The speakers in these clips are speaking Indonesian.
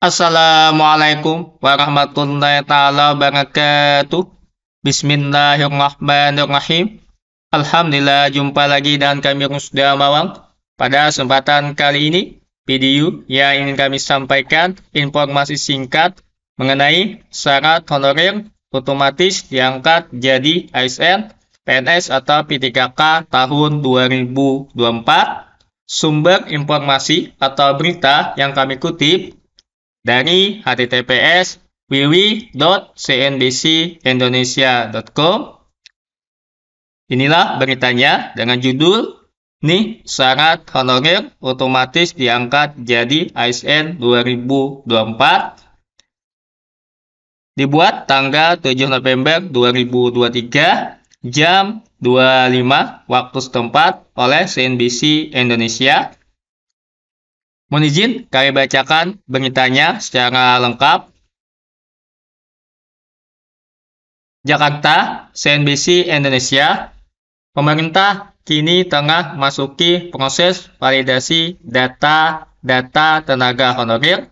Assalamualaikum warahmatullahi taala wabarakatuh. Bismillahirrahmanirrahim. Alhamdulillah jumpa lagi dengan kami Rusda Mawang. Pada kesempatan kali ini, video yang ingin kami sampaikan informasi singkat mengenai syarat honorer otomatis diangkat jadi ASN, PNS atau P3K tahun 2024. Sumber informasi atau berita yang kami kutip dari https wwwcnbcindonesiacom Inilah beritanya dengan judul Nih syarat honorer otomatis diangkat jadi ASN 2024 dibuat tanggal 7 November 2023 jam 25 waktu setempat oleh CNBC Indonesia Mohon izin kami bacakan beritanya secara lengkap. Jakarta, CNBC Indonesia, pemerintah kini tengah masuki proses validasi data-data tenaga honorer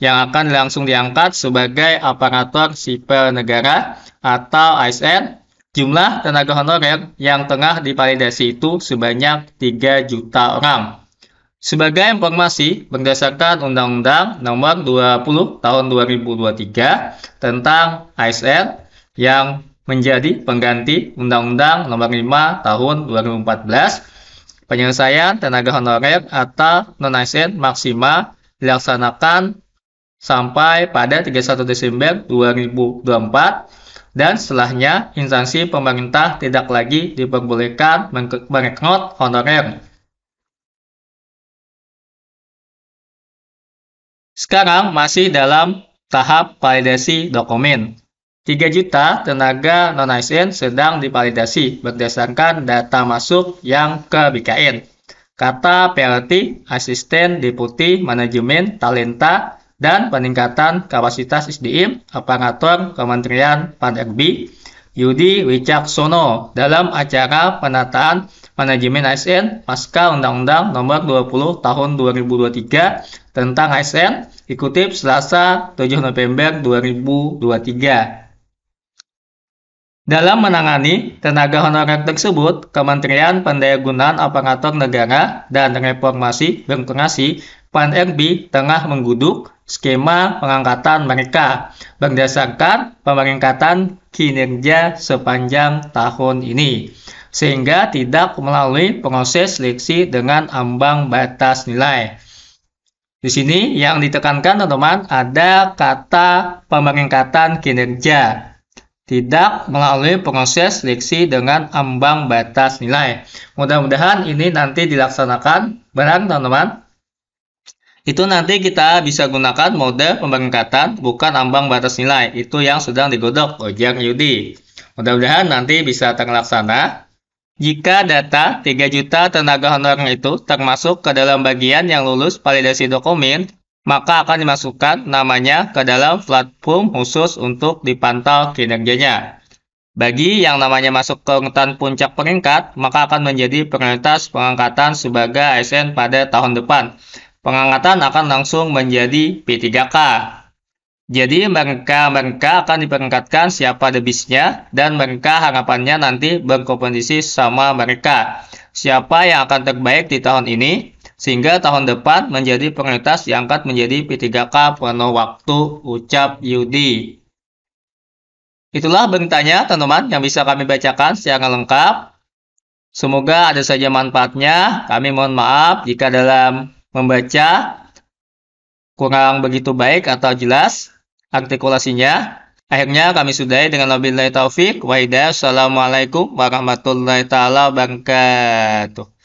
yang akan langsung diangkat sebagai aparatur sipil negara atau ASN. Jumlah tenaga honorer yang tengah divalidasi itu sebanyak 3 juta orang. Sebagai informasi, berdasarkan Undang-Undang Nomor 20 Tahun 2023 tentang ASN yang menjadi pengganti Undang-Undang Nomor 5 Tahun 2014, penyelesaian tenaga honorer atau non-ASN maksimal dilaksanakan sampai pada 31 Desember 2024 dan setelahnya instansi pemerintah tidak lagi diperbolehkan merekrut honorer Sekarang masih dalam tahap validasi dokumen. 3 juta tenaga non-ASN sedang divalidasi berdasarkan data masuk yang ke BKN. Kata PLT, Asisten Deputi Manajemen Talenta dan Peningkatan Kapasitas SDM Aparatur Kementerian Pan-RB Yudi Wicaksono dalam acara penataan manajemen ASN pasca Undang-Undang Nomor 20 Tahun 2023 tentang ASN dikutip Selasa 7 November 2023. Dalam menangani tenaga honorer tersebut, Kementerian Pendayagunaan Aparatur Negara dan Reformasi Birokrasi PAN-RB tengah mengguduk skema pengangkatan mereka berdasarkan pemeringkatan kinerja sepanjang tahun ini sehingga tidak melalui proses seleksi dengan ambang batas nilai. Di sini yang ditekankan teman-teman ada kata pemeringkatan kinerja tidak melalui proses seleksi dengan ambang batas nilai. Mudah-mudahan ini nanti dilaksanakan benar, teman-teman. Itu nanti kita bisa gunakan mode pemeringkatan bukan ambang batas nilai. Itu yang sedang digodok Ojek Yudi. Mudah-mudahan nanti bisa terlaksana. Jika data 3 juta tenaga honorer itu termasuk ke dalam bagian yang lulus validasi dokumen, maka akan dimasukkan namanya ke dalam platform khusus untuk dipantau kinerjanya. Bagi yang namanya masuk ke urutan puncak peringkat, maka akan menjadi prioritas pengangkatan sebagai ASN pada tahun depan. Pengangkatan akan langsung menjadi P3K. Jadi mereka-mereka akan diperangkatkan siapa debisnya dan mereka harapannya nanti berkompetisi sama mereka. Siapa yang akan terbaik di tahun ini sehingga tahun depan menjadi prioritas diangkat menjadi P3K penuh waktu ucap Yudi. Itulah beritanya teman-teman yang bisa kami bacakan secara lengkap. Semoga ada saja manfaatnya. Kami mohon maaf jika dalam membaca kurang begitu baik atau jelas artikulasinya. Akhirnya kami sudahi dengan wabillahi taufik. Wahida. Assalamualaikum warahmatullahi taala wabarakatuh.